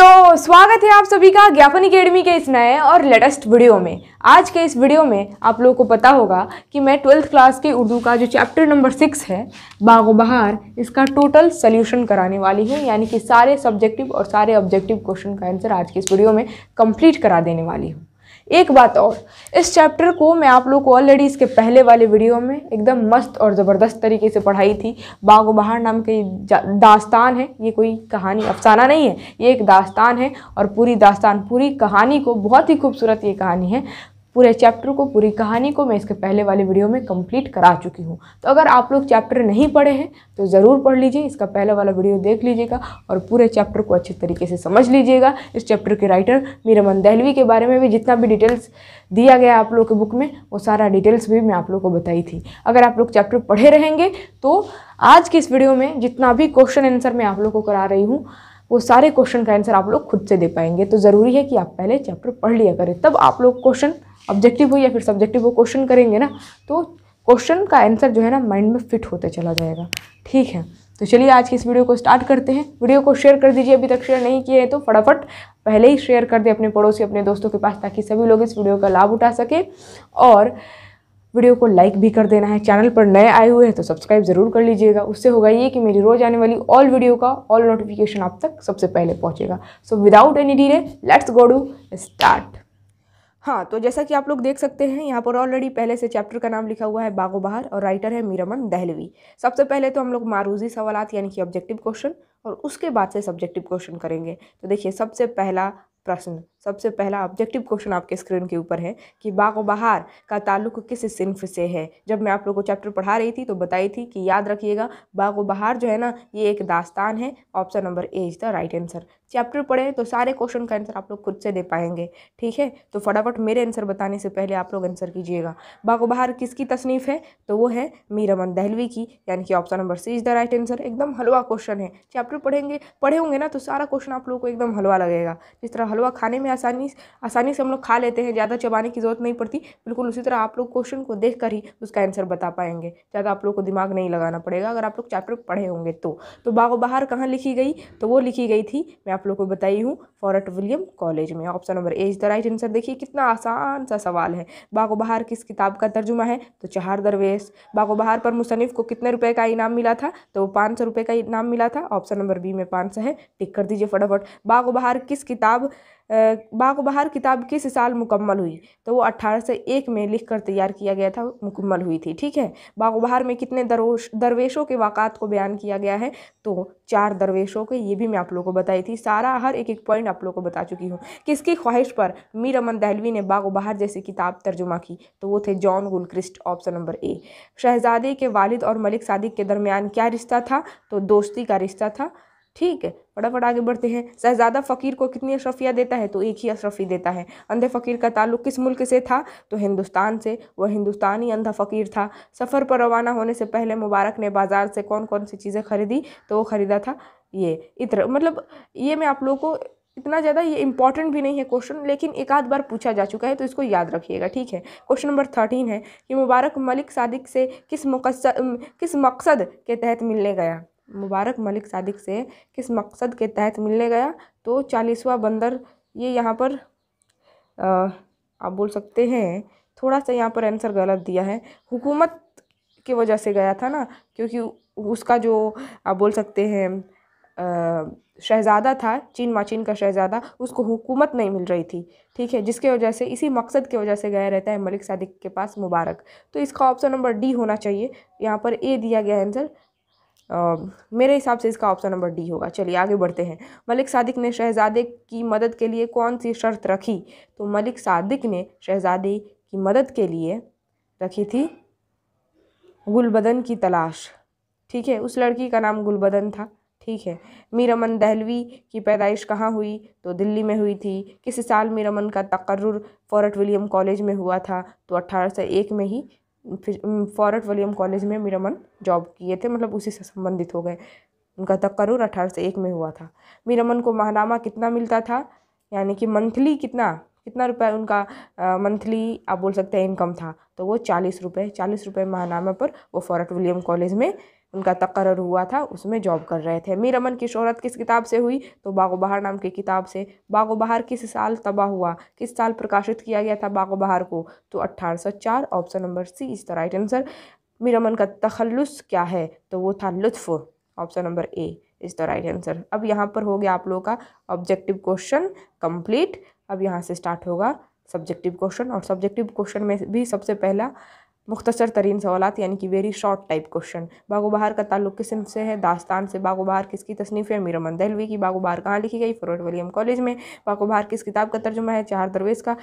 तो स्वागत है आप सभी का ज्ञापन अकेडमी के इस नए और लेटेस्ट वीडियो में आज के इस वीडियो में आप लोगों को पता होगा कि मैं ट्वेल्थ क्लास के उर्दू का जो चैप्टर नंबर सिक्स है बागो बहार इसका टोटल सल्यूशन कराने वाली हूँ यानी कि सारे सब्जेक्टिव और सारे ऑब्जेक्टिव क्वेश्चन का आंसर आज के इस वीडियो में कम्प्लीट करा देने वाली हूँ एक बात और इस चैप्टर को मैं आप लोग को ऑलरेडी इसके पहले वाले वीडियो में एकदम मस्त और ज़बरदस्त तरीके से पढ़ाई थी बाग बहार नाम की दास्तान है ये कोई कहानी अफसाना नहीं है ये एक दास्तान है और पूरी दास्तान पूरी कहानी को बहुत ही खूबसूरत ये कहानी है पूरे चैप्टर को पूरी कहानी को मैं इसके पहले वाले वीडियो में कंप्लीट करा चुकी हूँ तो अगर आप लोग चैप्टर नहीं पढ़े हैं तो ज़रूर पढ़ लीजिए इसका पहला वाला वीडियो देख लीजिएगा और पूरे चैप्टर को अच्छे तरीके से समझ लीजिएगा इस चैप्टर के राइटर मीरमन दहलवी के बारे में भी जितना भी डिटेल्स दिया गया आप लोग के बुक में वो सारा डिटेल्स भी मैं आप लोग को बताई थी अगर आप लोग चैप्टर पढ़े रहेंगे तो आज के इस वीडियो में जितना भी क्वेश्चन आंसर मैं आप लोग को करा रही हूँ वो सारे क्वेश्चन का आंसर आप लोग खुद से दे पाएंगे तो ज़रूरी है कि आप पहले चैप्टर पढ़ लिया करें तब आप लोग क्वेश्चन ऑब्जेक्टिव हो या फिर सब्जेक्टिव हो क्वेश्चन करेंगे ना तो क्वेश्चन का आंसर जो है ना माइंड में फिट होते चला जाएगा ठीक है तो चलिए आज की इस वीडियो को स्टार्ट करते हैं वीडियो को शेयर कर दीजिए अभी तक शेयर नहीं किए हैं तो फटाफट पहले ही शेयर कर दें अपने पड़ोसी अपने दोस्तों के पास ताकि सभी लोग इस वीडियो का लाभ उठा सकें और वीडियो को लाइक भी कर देना है चैनल पर नए आए हुए हैं तो सब्सक्राइब ज़रूर कर लीजिएगा उससे होगा ये कि मेरी रोज़ आने वाली ऑल वीडियो का ऑल नोटिफिकेशन आप तक सबसे पहले पहुँचेगा so without any delay let's go do start हाँ तो जैसा कि आप लोग देख सकते हैं यहाँ पर ऑलरेडी पहले से चैप्टर का नाम लिखा हुआ है बागो बहार और राइटर है मीरमन दहलवी सबसे पहले तो हम लोग मारूजी सवालत यानी कि ऑब्जेक्टिव क्वेश्चन और उसके बाद से सब्जेक्टिव क्वेश्चन करेंगे तो देखिए सबसे पहला प्रश्न सबसे पहला ऑब्जेक्टिव क्वेश्चन आपके स्क्रीन के ऊपर है कि बाग बहार का ताल्लुक किस सिंफ से है जब मैं आप लोगों को चैप्टर पढ़ा रही थी तो बताई थी कि याद रखिएगा बाग बहार जो है ना ये एक दास्तान है option number A is the right answer chapter पढ़े तो सारे क्वेश्चन का आंसर आप लोग खुद से दे पाएंगे ठीक है तो फटाफट मेरे आंसर बताने से पहले आप लोग आंसर कीजिएगा बाग बहार किसकी तसनीफ़ है तो वो है मीर अमन दहलवी की यानी कि option number C is the right answer एकदम हलवा क्वेश्चन है चैप्टर पढ़ेंगे पढ़े होंगे ना तो सारा क्वेश्चन आप लोग को एकदम हलवा लगेगा जिस तरह हलवा खाने में आसानी आसानी से हम लोग खा लेते हैं ज़्यादा चबाने की ज़रूरत नहीं पड़ती बिल्कुल उसी तरह आप लोग क्वेश्चन को देख कर ही उसका आंसर बता पाएंगे ज़्यादा आप लोग को दिमाग नहीं लगाना पड़ेगा अगर आप लोग चैप्टर पढ़े होंगे तो, तो बागो बाहर कहाँ लिखी गई तो वो लिखी गई थी मैं आप लोग को बताई हूँ फॉरट विलियम कॉलेज में option number A is the right answer देखिए कितना आसान सा सवाल है बागो बाहर किस किताब का तर्जुमा है तो चहार दरवेश बागो बाहर पर मुसनफ़ को कितने रुपए का इनाम मिला था तो पाँच सौ रुपये का इनाम मिला था ऑप्शन नंबर बी में पाँच सौ है टिक कर दीजिए फटाफट बागो बहार किस किताब बहार किताब किस साल मुकम्मल हुई तो वो अट्ठारह सौ एक में लिख कर तैयार किया गया था मुकम्मल हुई थी ठीक है बाग बहार में कितने दरोश दरवेशों के वाक़ात को बयान किया गया है तो चार दरवेशों के ये भी मैं आप लोगों को बताई थी सारा हर एक एक पॉइंट आप लोगों को बता चुकी हूँ किसकी ख्वाहिश पर मीर अमन दहलवी ने बाग बहार जैसी किताब तर्जुमा की तो वो थे John Gilchrist option number A शहजादे के वालिद और मलिक सादिक के दरमियान क्या रिश्ता था तो दोस्ती का रिश्ता था ठीक फटाफट आगे बढ़ते हैं शहजादा फ़कीर को कितनी अशरफिया देता है तो एक ही अशरफी देता है अंधे फ़कीर का ताल्लुक किस मुल्क से था तो हिंदुस्तान से वह हिंदुस्तानी अंधा फ़कीर था सफ़र पर रवाना होने से पहले मुबारक ने बाज़ार से कौन कौन सी चीज़ें खरीदी तो वो ख़रीदा था ये इतर मतलब ये मैं आप लोगों को इतना ज़्यादा ये इंपॉर्टेंट भी नहीं है क्वेश्चन लेकिन एक आध बार पूछा जा चुका है तो इसको याद रखिएगा ठीक है क्वेश्चन नंबर थर्टीन है कि मुबारक मलिक सादिक से किस मुकस किस मकसद के तहत मिलने गया मुबारक मलिक सादिक से किस मकसद के तहत मिलने गया तो चालीसवा बंदर ये यहाँ पर आ, आप बोल सकते हैं थोड़ा सा यहाँ पर आंसर गलत दिया है हुकूमत की वजह से गया था ना क्योंकि उसका जो आप बोल सकते हैं शहज़ादा था चीन माचीन का शहज़ादा उसको हुकूमत नहीं मिल रही थी ठीक है जिसके वजह से इसी मकसद की वजह से गया रहता है मलिक सादिक के पास मुबारक तो इसका ऑप्शन नंबर डी होना चाहिए यहाँ पर ए दिया गया आंसर मेरे हिसाब से इसका ऑप्शन नंबर डी होगा चलिए आगे बढ़ते हैं मलिक सादिक ने शहजादे की मदद के लिए कौन सी शर्त रखी तो मलिक सादिक ने शहजादे की मदद के लिए रखी थी गुलबदन की तलाश ठीक है उस लड़की का नाम गुलबदन था ठीक है मीरमन दहलवी की पैदाइश कहाँ हुई तो दिल्ली में हुई थी किस साल मीरमन का तकर्र फोर्ट विलियम कॉलेज में हुआ था तो अट्ठारह में ही फॉरट विलियम कॉलेज में मेरा मन जॉब किए थे मतलब उसी से संबंधित हो गए उनका तकरूर अठारह से एक में हुआ था मीरमन को माहनामा कितना मिलता था यानी कि मंथली कितना कितना रुपए उनका मंथली आप बोल सकते हैं इनकम था तो वो चालीस रुपये चालीस रुपये महानामा पर वो फॉरेट विलियम कॉलेज में उनका तकरर हुआ था उसमें जॉब कर रहे थे मीर अमन की शहरत किस किताब से हुई तो बागो बहार नाम की किताब से बागो बहार किस साल तबाह हुआ किस साल प्रकाशित किया गया था बागो बहार को तो अट्ठारह option number C is the right answer Mir Aman का तखलस क्या है तो वो था Lutf option number A is the right answer अब यहाँ पर हो गया आप लोगों का ऑब्जेक्टिव क्वेश्चन कंप्लीट अब यहाँ से स्टार्ट होगा सब्जेक्टिव क्वेश्चन और सब्जेक्टिव क्वेश्चन में भी सबसे पहला मुख्तर तरीन सवाल यानी कि वेरी शॉर्ट टाइप क्वेश्चन बागो बहार का ताल्लुक किस से है दास्तान से बागो बहार किसकी तसनीफ़ है मीरमन दहलवी की बागो बहार कहाँ लिखी गई फोर्ट विलियम कॉलेज में बागो बहार किस किताब का तर्जुमा है चार दरवेज़ का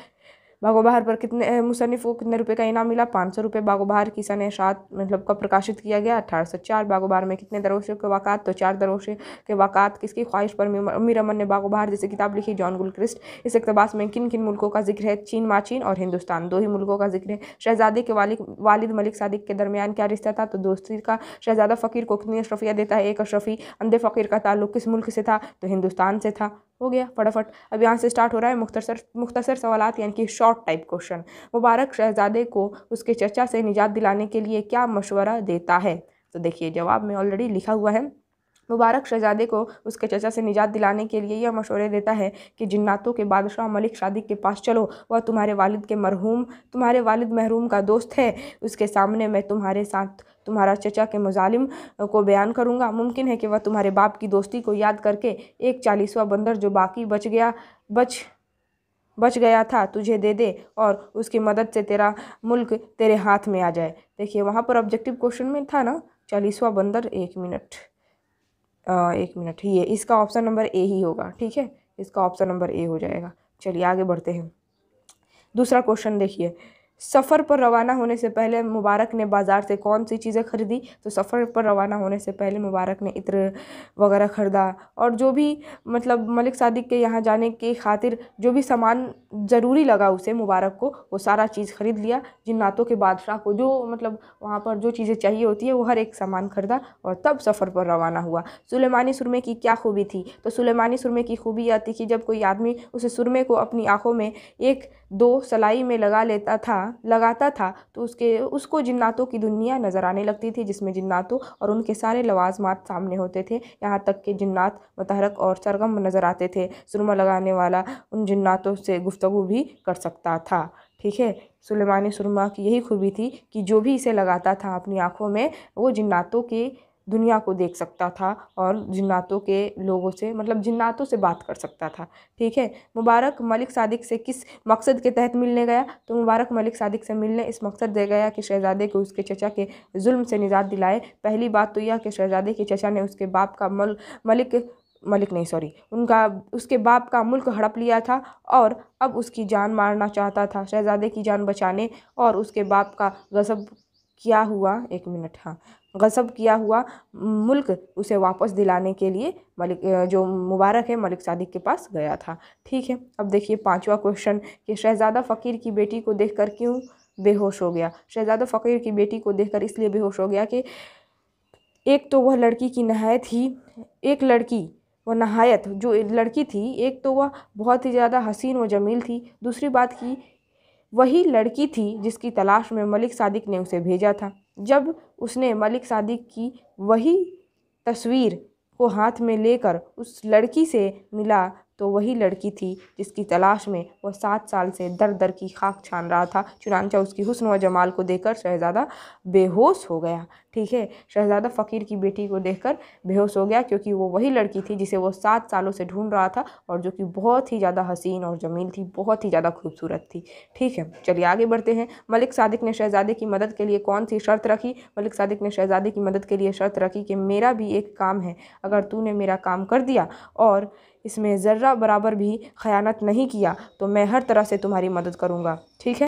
बागो बहार पर कितने मुसनफ़ को कितने रुपये का इनाम मिला पाँच सौ रुपये बागो बहार की सन मतलब कब प्रकाशित किया गया अठारह सौ चार बागो बहार में कितने दरोशों के वाक़ात तो चार दरोशे के वाक़ात किसकी ख्वाहिश पर मीर अमन ने बागो बहार जैसी किताब लिखी जॉन गुलक्रिस्ट इस इकतबास में किन किन मुल्कों का जिक्र है चीन माचीन और हिंदुस्तान दो ही मुल्कों का जिक्र है शहजादे के वालिक वालिद मलिक सदक के दरमियान क्या रिश्ता था तो दोस्ती का शहजादा फ़कीर को कितनी अशरफिया देता है एक अशरफी अंधे फ़कीर का ताल्लुक किस मुल्क से था तो हिंदुस्तान से था हो गया फटाफट अब यहाँ से स्टार्ट हो रहा है मुख्तर मुख्तर सवाल यानी कि शॉर्ट टाइप क्वेश्चन मुबारक शहजादे को उसके चर्चा से निजात दिलाने के लिए क्या मशवरा देता है तो देखिए जवाब में ऑलरेडी लिखा हुआ है मुबारक शहजादे को उसके चचा से निजात दिलाने के लिए यह मशवरे देता है कि जिन्नातों के बादशाह मलिक शादी के पास चलो वह तुम्हारे वालिद के मरहूम तुम्हारे वालिद महरूम का दोस्त है उसके सामने मैं तुम्हारे साथ तुम्हारा चचा के मुजालिम को बयान करूंगा मुमकिन है कि वह तुम्हारे बाप की दोस्ती को याद करके एक चालीसवा बंदर जो बाकी बच गया बच बच गया था तुझे दे दे और उसकी मदद से तेरा मुल्क तेरे हाथ में आ जाए देखिए वहाँ पर ऑब्जेक्टिव क्वेश्चन में था ना चालीसवा बंदर एक मिनट एक मिनट ये इसका ऑप्शन नंबर ए ही होगा ठीक है इसका ऑप्शन नंबर ए हो जाएगा चलिए आगे बढ़ते हैं दूसरा क्वेश्चन देखिए सफ़र पर रवाना होने से पहले मुबारक ने बाज़ार से कौन सी चीज़ें खरीदी तो सफ़र पर रवाना होने से पहले मुबारक ने इत्र वगैरह ख़रीदा और जो भी मतलब मलिक सादिक के यहाँ जाने की खातिर जो भी सामान ज़रूरी लगा उसे मुबारक को वो सारा चीज़ ख़रीद लिया जिन नातों के बादशाह को जो मतलब वहाँ पर जो चीज़ें चाहिए होती है वो हर एक सामान ख़रीदा और तब सफ़र पर रवाना हुआ सुलेमानी सुरमे की क्या खूबी थी तो सुलेमानी सुरमे की खूबी यह थी कि जब कोई आदमी उस सुरमे को अपनी आँखों में एक दो सलाई में लगा लेता था लगाता था तो उसके उसको जिन्नातों की दुनिया नज़र आने लगती थी जिसमें जिन्नातों और उनके सारे लवाजमात सामने होते थे यहाँ तक कि जिन्नात मतहरक और सरगम नज़र आते थे सुरमा लगाने वाला उन जिन्नातों से गुफ्तु भी कर सकता था ठीक है सुलेमानी सुरमा की यही खूबी थी कि जो भी इसे लगाता था अपनी आँखों में वो जिन्नातों की दुनिया को देख सकता था और जिन्नातों के लोगों से मतलब जिन्नातों से बात कर सकता था ठीक है मुबारक मलिक सादिक से किस मकसद के तहत मिलने गया तो मुबारक मलिक सादिक से मिलने इस मकसद दे गया कि शहजादे को उसके चचा के जुल्म से निजात दिलाए पहली बात तो यह कि शहजादे के चचा ने उसके बाप का मल मलिक मलिक नहीं सॉरी उनका उसके बाप का मुल्क हड़प लिया था और अब उसकी जान मारना चाहता था शहजादे की जान बचाने और उसके बाप का गजब क्या हुआ एक मिनट हाँ गसब किया हुआ मुल्क उसे वापस दिलाने के लिए मलिक जो मुबारक है मलिक सादिक के पास गया था ठीक है अब देखिए पांचवा क्वेश्चन कि शहज़ादा फ़कीर की बेटी को देखकर क्यों बेहोश हो गया शहज़ादा फ़कीर की बेटी को देखकर इसलिए बेहोश हो गया कि एक तो वह लड़की की नहायत ही एक लड़की वह नहायत जो लड़की थी एक तो वह बहुत ही ज़्यादा हसीन व जमील थी दूसरी बात की वही लड़की थी जिसकी तलाश में मलिक सादिक ने उसे भेजा था जब उसने मलिक सादिक की वही तस्वीर को हाथ में लेकर उस लड़की से मिला तो वही लड़की थी जिसकी तलाश में वह सात साल से दर दर की खाक छान रहा था चुनानचा उसकी हुस्न व जमाल को देखकर शहज़ादा बेहोश हो गया ठीक है शहजादा फ़कीर की बेटी को देखकर बेहोश हो गया क्योंकि वो वही लड़की थी जिसे वो सात सालों से ढूंढ रहा था और जो कि बहुत ही ज़्यादा हसीन और जमील थी बहुत ही ज़्यादा खूबसूरत थी ठीक है चलिए आगे बढ़ते हैं मलिक सादिक ने शहजादे की मदद के लिए कौन सी शर्त रखी मलिक सादिक ने शहजादे की मदद के लिए शर्त रखी कि मेरा भी एक काम है अगर तूने मेरा काम कर दिया और इसमें ज़र्रा बराबर भी खयानत नहीं किया तो मैं हर तरह से तुम्हारी मदद करूँगा ठीक है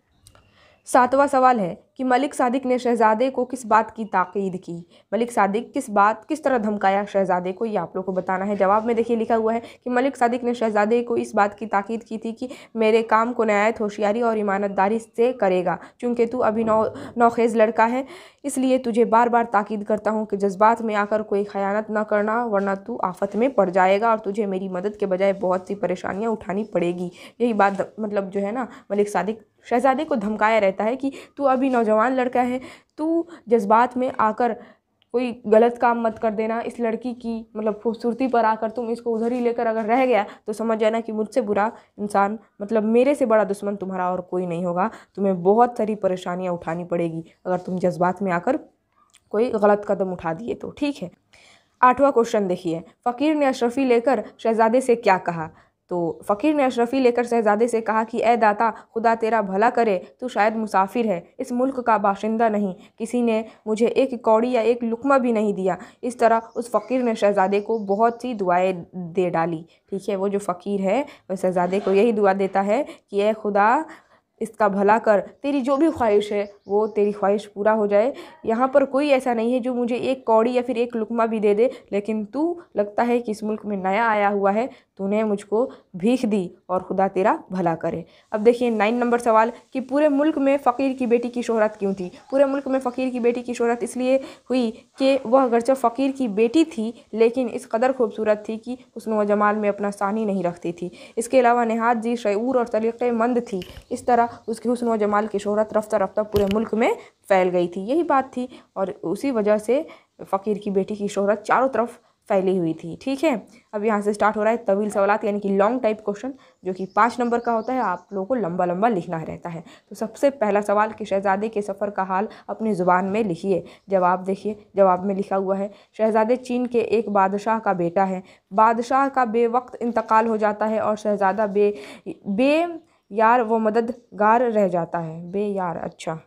सातवां सवाल है कि मलिक सादिक ने शहज़ादे को किस बात की ताकीद की मलिक सादिक किस बात किस तरह धमकाया शहज़ादे को ये आप लोग को बताना है जवाब में देखिए लिखा हुआ है कि मलिक सादिक ने शहज़ादे को इस बात की ताकीद की थी कि मेरे काम को नायात होशियारी और ईमानतदारी से करेगा चूँकि तू अभी नौ नौखेज़ लड़का है इसलिए तुझे बार बार ताकीद करता हूँ कि जज्बात में आकर कोई ख़यानत ना करना वरना तू आफत में पड़ जाएगा और तुझे मेरी मदद के बजाय बहुत सी परेशानियाँ उठानी पड़ेगी यही बात मतलब जो है ना मलिक सादिक शहज़ादे को धमकाया रहता है कि तू अभी नौ नौजवान लड़का है तो जज्बात में आकर कोई गलत काम मत कर देना इस लड़की की मतलब खूबसूरती पर आकर तुम इसको उधर ही लेकर अगर रह गया तो समझ जाना कि मुझसे बुरा इंसान मतलब मेरे से बड़ा दुश्मन तुम्हारा और कोई नहीं होगा तुम्हें बहुत सारी परेशानियाँ उठानी पड़ेगी अगर तुम जज्बात में आकर कोई गलत कदम उठा दिए तो ठीक है आठवां क्वेश्चन देखिए फ़कीर ने अशरफी लेकर शहजादे से क्या कहा तो फ़कीर ने अशरफ़ी लेकर शहजादे से कहा कि ए दाता खुदा तेरा भला करे तू शायद मुसाफिर है इस मुल्क का बाशिंदा नहीं किसी ने मुझे एक कौड़ी या एक लुकमा भी नहीं दिया इस तरह उस फ़कीर ने शहजादे को बहुत सी दुआएं दे डाली ठीक है वो जो फ़कीर है वह शहजादे को यही दुआ देता है कि ए खुदा इसका भला कर तेरी जो भी ख्वाहिश है वो तेरी ख्वाहिश पूरा हो जाए यहाँ पर कोई ऐसा नहीं है जो मुझे एक कौड़ी या फिर एक लुकमा भी दे दे लेकिन तू लगता है कि इस मुल्क में नया आया हुआ है तूने मुझको भीख दी और खुदा तेरा भला करे अब देखिए नाइन नंबर सवाल कि पूरे मुल्क में फ़कीर की बेटी की शोहरत क्यों थी पूरे मुल्क में फ़कीर की बेटी की शोहरत इसलिए हुई कि वह अगरचे फ़कीर की बेटी थी लेकिन इस कदर खूबसूरत थी कि उसने वह जमाल में अपना सानी नहीं रखती थी इसके अलावा नहात जी शूर और तरीक़ेमंद थी इस तरह था उसकी हसन व जमाल की शहरत रफ्तार रफ्तार पूरे मुल्क में फैल गई थी यही बात थी और उसी वजह से फ़कीर की बेटी की शहरत चारों तरफ फैली हुई थी ठीक है अब यहाँ से स्टार्ट हो रहा है तवील सवालत यानी कि लॉन्ग टाइप क्वेश्चन जो कि पाँच नंबर का होता है आप लोगों को लंबा लंबा लिखना रहता है तो सबसे पहला सवाल कि शहज़ादे के सफ़र का हाल अपनी ज़ुबान में लिखिए जवाब देखिए जवाब में लिखा हुआ है शहज़ादे चीन के एक बादशाह का बेटा है बादशाह का बेवक्त इंतकाल हो जाता है और शहज़ादा बे बे यार वो मददगार रह जाता है बे यार अच्छा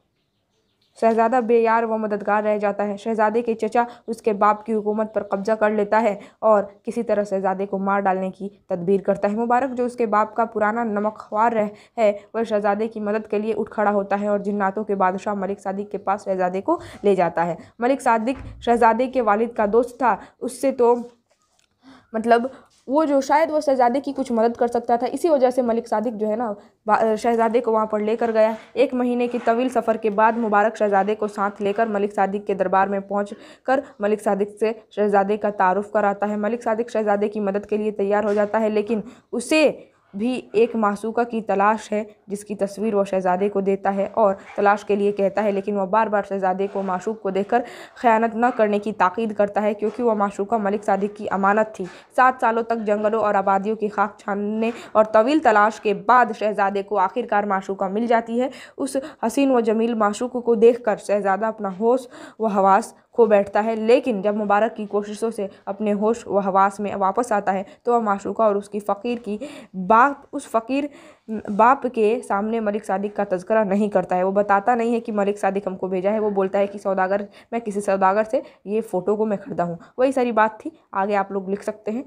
शहज़ादा बे यार व मददगार रह जाता है शहज़ादे के चचा उसके बाप की हुकूमत पर कब्ज़ा कर लेता है और किसी तरह शहज़ादे को मार डालने की तदबीर करता है मुबारक जो उसके बाप का पुराना नमकख्वार रह है वह शहज़ादे की मदद के लिए उठ खड़ा होता है और जिन्नातों के बादशाह मलिक सादिक के पास शहज़ादे को ले जाता है मलिक सादिक शहज़ादे के वालिद का दोस्त था उससे तो मतलब वो जो शायद वो शहज़ादे की कुछ मदद कर सकता था इसी वजह से मलिक सादिक जो है ना शहज़ादे को वहाँ पर लेकर गया एक महीने की तवील सफ़र के बाद मुबारक शहज़ादे को साथ लेकर मलिक सादिक के दरबार में पहुँच कर मलिक सादिक से शहज़ादे का तारुफ़ कराता है मलिक सादिक शहज़ादे की मदद के लिए तैयार हो जाता है लेकिन उसे भी एक मासूका की तलाश है जिसकी तस्वीर वह शहज़ादे को देता है और तलाश के लिए कहता है लेकिन वह बार बार शहज़ादे को माशूक को देखकर ख़यानत न करने की ताकीद करता है क्योंकि वह मासूका मलिक सादिक की अमानत थी सात सालों तक जंगलों और आबादियों की खाक छानने और तवील तलाश के बाद शहज़ादे को आखिरकार माशूका मिल जाती है उस हसीन व जमील मासूक को देख शहज़ादा अपना होश व हवास खो बैठता है लेकिन जब मुबारक की कोशिशों से अपने होश व हवास में वापस आता है तो वह माशूका और उसकी फ़कीर की बाप उस फ़कीर बाप के सामने मलिक सादिक का तस्करा नहीं करता है वो बताता नहीं है कि मलिक सादिक हमको भेजा है वो बोलता है कि सौदागर मैं किसी सौदागर से ये फ़ोटो को मैं ख़रीदा हूँ वही सारी बात थी आगे आप लोग लिख सकते हैं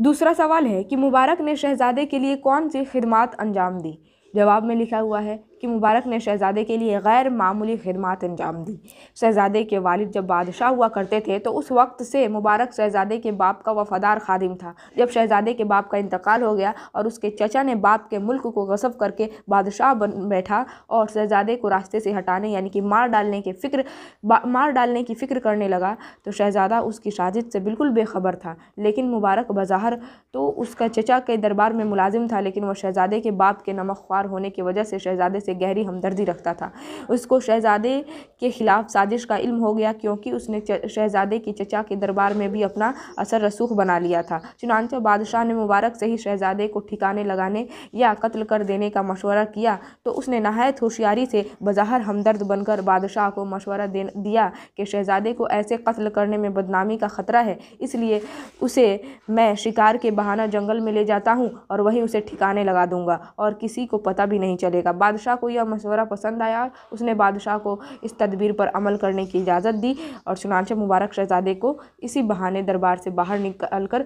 दूसरा सवाल है कि मुबारक ने शहजादे के लिए कौन सी खिदमत अंजाम दी जवाब में लिखा हुआ है कि मुबारक ने शहज़ादे के लिए गैर मामूली खदमात अंजाम दी शहज़ादे के वालिद जब बादशाह हुआ करते थे तो उस वक्त से मुबारक शहज़ादे के बाप का वफ़ादार खादिम था जब शहज़ादे के बाप का इंतकाल हो गया और उसके चचा ने बाप के मुल्क को गसब करके बादशाह बन बैठा और शहज़ादे को रास्ते से हटाने यानी कि मार डालने के फ़िक्र मार डालने की फ़िक्र करने लगा तो शहज़ादा उसकी शाजिद से बिल्कुल बेखबर था लेकिन मुबारक बाज़ाहर तो उसका चचा के दरबार में मुलाजिम था लेकिन वह शहज़ादे के बाप के नमक ख्वार होने की वजह से शहज़ादे से से गहरी हमदर्दी रखता था उसको शहजादे के ख़िलाफ़ साजिश का इल्म हो गया क्योंकि उसने शहजादे के चचा के दरबार में भी अपना असर रसूख बना लिया था चुनानचे बादशाह ने मुबारक से ही शहजादे को ठिकाने लगाने या कत्ल कर देने का मशवरा किया तो उसने नहायत होशियारी से बाहर हमदर्द बनकर बादशाह को मशवरा दे दिया कि शहजादे को ऐसे कत्ल करने में बदनामी का ख़तरा है इसलिए उसे मैं शिकार के बहाना जंगल में ले जाता हूँ और वहीं उसे ठिकाने लगा दूंगा और किसी को पता भी नहीं चलेगा बादशाह को यह मशवरा पसंद आया उसने बादशाह को इस तदबीर पर अमल करने की इजाज़त दी और चुनानचे मुबारक शहजादे को इसी बहाने दरबार से बाहर निकाल कर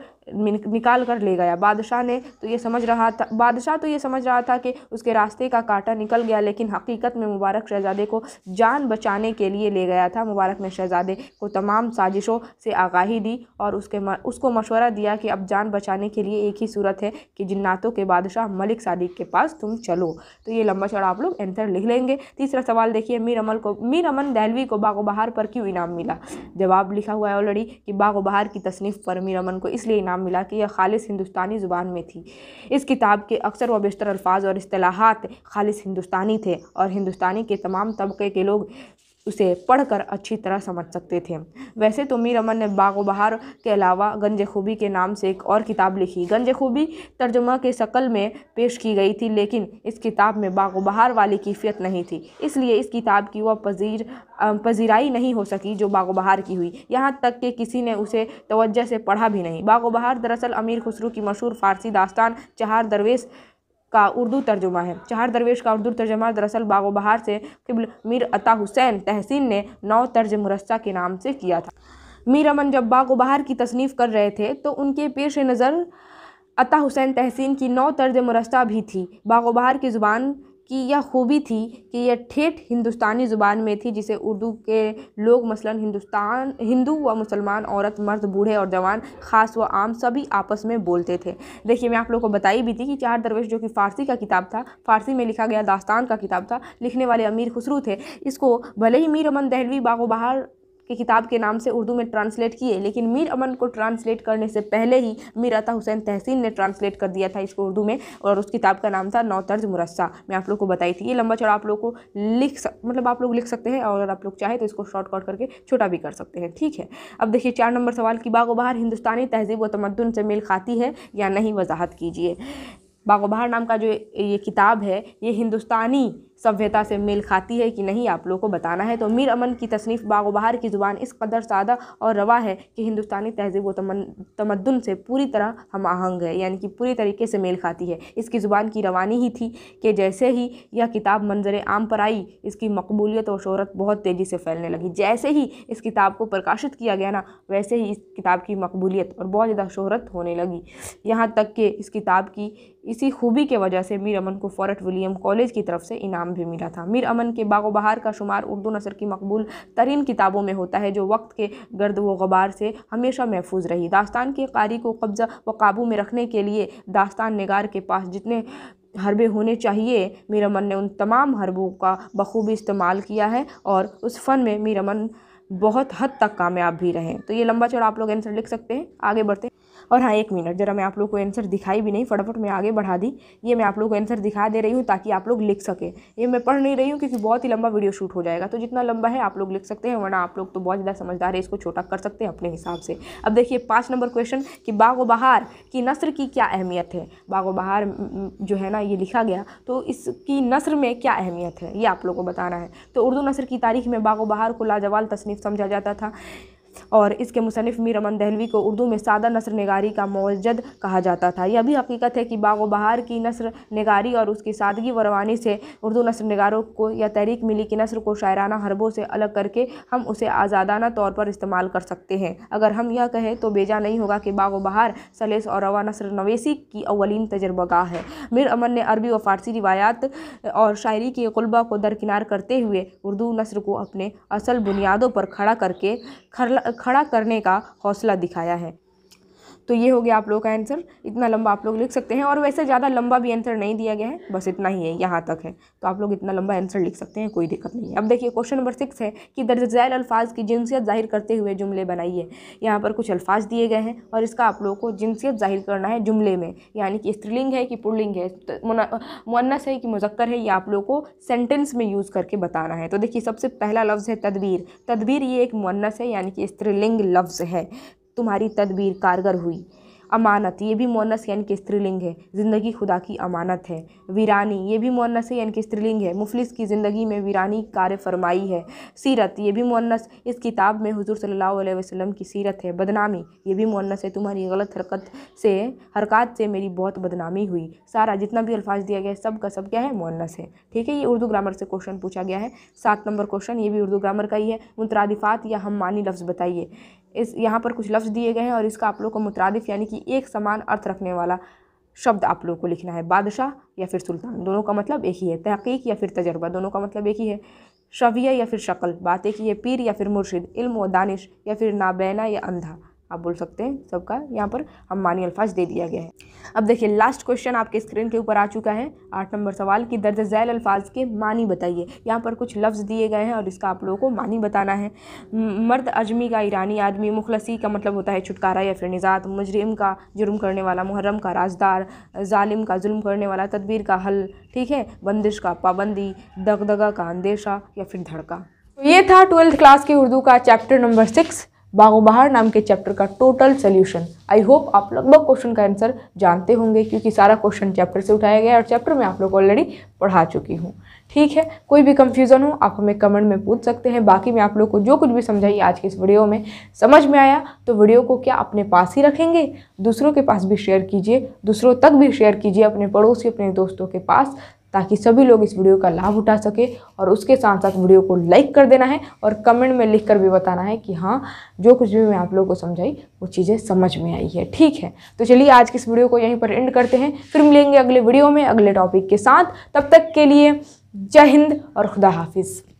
निकाल कर ले गया बादशाह ने तो ये समझ रहा था बादशाह तो ये समझ रहा था कि उसके रास्ते का कांटा निकल गया लेकिन हकीकत में मुबारक शहजादे को जान बचाने के लिए ले गया था मुबारक ने शहजादे को तमाम साजिशों से आगाही दी और उसके उसको मशवरा दिया कि अब जान बचाने के लिए एक ही सूरत है कि जिन्नातों के बादशाह मलिक सादिक के पास तुम चलो तो ये लंबा चौड़ा आप लोग लोग आंसर लिख लेंगे तीसरा सवाल देखिए मीर अमल को मीर अमन दहलवी को बागो बहार पर क्यों इनाम मिला जवाब लिखा हुआ है ऑलरेडी कि बागो बहार की तसनीफ़ पर मीर अमन को इसलिए इनाम मिला कि यह खालिश हिंदुस्तानी ज़ुबान में थी इस किताब के अक्सर व बेशतर अल्फाज और असलाहत खालिश हिंदुस्तानी थे और हिंदुस्तानी के तमाम तबके के लोग उसे पढ़कर अच्छी तरह समझ सकते थे वैसे तो मीर अमन ने बाग बहार के अलावा गंज खूबी के नाम से एक और किताब लिखी गंज खूबी तर्जुमा के शक्ल में पेश की गई थी लेकिन इस किताब में बाग बहार वाली कैफियत नहीं थी इसलिए इस किताब की वह पजीर पजीराई नहीं हो सकी जो बाग बहार की हुई यहाँ तक कि किसी ने उसे तोज्जह से पढ़ा भी नहीं बाग बहार दरअसल अमीर खुसरू की मशहूर फ़ारसी दास्तान चहार दरवेश का उर्दू तर्जुमा है चार दरवेश का उर्दू तर्जुमा दरअसल बागो बहार से किबल मीर अता हुसैन तहसीन ने नौ तर्ज मुरस्सा के नाम से किया था मीर अमन जब बागो बहार की तसनीफ़ कर रहे थे तो उनके पेश नज़र अता हुसैन तहसीन की नौ तर्ज मुरस्सा भी थी बागो बहार की ज़ुबान कि यह खूबी थी कि यह ठेठ हिंदुस्तानी ज़ुबान में थी जिसे उर्दू के लोग मसलन हिंदुस्तान हिंदू व मुसलमान औरत मर्द बूढ़े और जवान ख़ास व आम सभी आपस में बोलते थे देखिए मैं आप लोग को बताई भी थी कि चार दरवेश जो कि फ़ारसी का किताब था फ़ारसी में लिखा गया दास्तान का किताब था लिखने वाले अमीर खुसरू थे इसको भले ही मीर अमन दहलवी बाग बहार के किताब के नाम से उर्दू में ट्रांसलेट किए लेकिन मीर अमन को ट्रांसलेट करने से पहले ही मीर अता हुसैन तहसीन ने ट्रांसलेट कर दिया था इसको उर्दू में और उस किताब का नाम था नौतर्ज मुरस्सा मैं आप लोग को बताई थी ये लंबा चौड़ा आप लोग को लिख सक मतलब आप लोग लिख सकते हैं और आप लोग चाहे तो इसको शॉर्टकट करके छोटा भी कर सकते हैं ठीक है अब देखिए चार नंबर सवाल की बागोबहार हिंदुस्तानी तहजीब व तमद्दन से मेल खाती है या नहीं वजाहत कीजिए बागोबहार नाम का जो ये किताब है ये हिंदुस्तानी सभ्यता से मेल खाती है कि नहीं आप लोगों को बताना है तो मीर अमन की तसनीफ़ बाग बहार की ज़ुबान इस कदर सादा और रवा है कि हिंदुस्तानी तहजीब व तमदन से पूरी तरह हम आहंग है यानी कि पूरी तरीके से मेल खाती है इसकी ज़ुबान की रवानी ही थी कि जैसे ही यह किताब मंजर आम पर आई इसकी मकबूलियत और शहरत बहुत तेज़ी से फैलने लगी जैसे ही इस किताब को प्रकाशित किया गया ना वैसे ही इस किताब की मकबूलियत और बहुत ज़्यादा शहरत होने लगी यहाँ तक कि इस किताब की इसी खूबी के वजह से मीर अमन को फॉरट विलियम कॉलेज की तरफ से इनाम इनाम भी मिला था मीर अमन के बागो बहार का शुमार उर्दू नसर की मकबूल तरीन किताबों में होता है जो वक्त के गर्द व गबार से हमेशा महफूज रही दास्तान के कारी को कब्ज़ा व काबू में रखने के लिए दास्तान नगार के पास जितने हरबे होने चाहिए मीरामन ने उन तमाम हरबों का बखूबी इस्तेमाल किया है और उस फ़न में मीरमन बहुत हद तक कामयाब भी रहे तो ये लंबा चौड़ा आप लोग आंसर लिख सकते हैं आगे बढ़ते हैं और हाँ एक मिनट ज़रा मैं आप लोग को आंसर दिखाई भी नहीं फटाफट मैं आगे बढ़ा दी ये मैं आप लोग को आंसर दिखा दे रही हूँ ताकि आप लोग लिख सकें ये मैं पढ़ नहीं रही हूँ क्योंकि बहुत ही लंबा वीडियो शूट हो जाएगा तो जितना लंबा है आप लोग लिख सकते हैं वरना आप लोग तो बहुत ज़्यादा समझदार है इसको छोटा कर सकते हैं अपने हिसाब से अब देखिए पाँच नंबर क्वेश्चन कि बाग बहार की नसर की क्या अहमियत है बाग बहार जो है ना ये लिखा गया तो इसकी नसर में क्या अहमियत है ये आप लोग को बताना है तो उर्दू नसर की तारीख में बाग बहार को लाजवाल तसनीफ़ समझा जाता था और इसके मुसनफ़ मीर अमन दहलवी को उर्दू में सादा नसर नगारी का मौजद कहा जाता था यह भी हकीकत है कि बाग बहार की नसर नगारी और उसकी सादगी व रवानी से उर्दू नसर नगारों को या तहरीक मिली की नसर को शायराना हरबों से अलग करके हम उसे आज़ादाना तौर पर इस्तेमाल कर सकते हैं अगर हम यह कहें तो बेजा नहीं होगा कि बाग बहार सलेस और रवा नसर नवेसी की अवलिन तजर्बगा है मीर अमन ने अरबी व फ़ारसी रिवायात और शायरी के कुलबा को दरकिनार करते हुए उर्दू नसर को अपने असल बुनियादों पर खड़ा करके खरला खड़ा करने का हौसला दिखाया है तो ये हो गया आप लोगों का आंसर इतना लंबा आप लोग लिख सकते हैं और वैसे ज़्यादा लंबा भी आंसर नहीं दिया गया है बस इतना ही है यहाँ तक है तो आप लोग इतना लंबा आंसर लिख सकते हैं कोई दिक्कत नहीं है अब देखिए क्वेश्चन नंबर सिक्स है कि दर्ज झैल अल्फाज की जिनसियत जाहिर करते हुए जुमले बनाइए यहाँ पर कुछ अल्फाज दिए गए हैं और इसका आप लोगों को जिनसियत जाहिर करना है जुमले में यानी कि स्त्रीलिंग है कि पुरलिंग है तो मुन्नस है कि मुजक्कर है ये आप लोगों को सेंटेंस में यूज़ करके बताना है तो देखिए सबसे पहला लफ्ज़ है तदबीर तदबीर ये एक मुन्नस है यानी कि स्त्रीलिंग लफ्ज़ है तुम्हारी तदबीर कारगर हुई अमानत ये भी मोनस यान कि स्त्रीलिंग है ज़िंदगी खुदा की अमानत है वीरानी ये भी मोनस यान कि स्त्रीलिंग है मुफलिस की ज़िंदगी में वीरानी कार्य फरमाई है सीरत ये भी मोनस इस किताब में हुजूर सल्लल्लाहु अलैहि वसल्लम की सीरत है बदनामी ये भी मोनस है तुम्हारी गलत हरकत से हरकत से मेरी बहुत बदनामी हुई सारा जितना भी अल्फाज दिया गया सब का सब क्या है मोनस है ठीक है ये उर्दू ग्रामर से क्वेश्चन पूछा गया है सात नंबर क्वेश्चन ये भी उर्दू ग्रामर का ही है मुतरदिफ़ात या हम मानी लफ्ज़ बताइए इस यहाँ पर कुछ लफ्ज़ दिए गए हैं और इसका आप लोग को मुतरदफ़ यानी कि एक समान अर्थ रखने वाला शब्द आप लोग को लिखना है बादशाह या फिर सुल्तान दोनों का मतलब एक ही है तहकीक या फिर तजर्बा दोनों का मतलब एक ही है शविया या फिर शक्ल बात एक ही है पीर या फिर मुर्शिद इल्म व दानिश या फिर नाबैना या अंधा आप बोल सकते हैं सबका यहाँ पर हम मानी अल्फाज दे दिया गया है अब देखिए लास्ट क्वेश्चन आपके स्क्रीन के ऊपर आ चुका है आठ नंबर सवाल कि दर्ज झैल अल्फाज के मानी बताइए यहाँ पर कुछ लफ्ज़ दिए गए हैं और इसका आप लोगों को मानी बताना है मर्द अजमी का ईरानी आदमी मुखलसी का मतलब होता है छुटकारा या फिर निजात मुजरिम का जुर्म करने वाला मुहर्रम का राजदार ालिम का जुल्म करने वाला तदबीर का हल ठीक है बंदिश का पाबंदी दगदगा का अंदेशा या फिर धड़का तो ये था ट्वेल्थ क्लास की उर्दू का चैप्टर नंबर सिक्स बागोबहार नाम के चैप्टर का टोटल सोल्यूशन आई होप आप लगभग क्वेश्चन का आंसर जानते होंगे क्योंकि सारा क्वेश्चन चैप्टर से उठाया गया और चैप्टर में आप लोग ऑलरेडी पढ़ा चुकी हूँ ठीक है कोई भी कंफ्यूजन हो आप हमें कमेंट में पूछ सकते हैं बाकी मैं आप लोग को जो कुछ भी समझाइए आज के इस वीडियो में समझ में आया तो वीडियो को क्या अपने पास ही रखेंगे दूसरों के पास भी शेयर कीजिए दूसरों तक भी शेयर कीजिए अपने पड़ोसी अपने दोस्तों के पास ताकि सभी लोग इस वीडियो का लाभ उठा सके और उसके साथ साथ वीडियो को लाइक कर देना है और कमेंट में लिख कर भी बताना है कि हाँ जो कुछ भी मैं आप लोगों को समझाई वो चीज़ें समझ में आई है ठीक है तो चलिए आज की इस वीडियो को यहीं पर एंड करते हैं फिर मिलेंगे अगले वीडियो में अगले टॉपिक के साथ तब तक के लिए जय हिंद और खुदा हाफिज़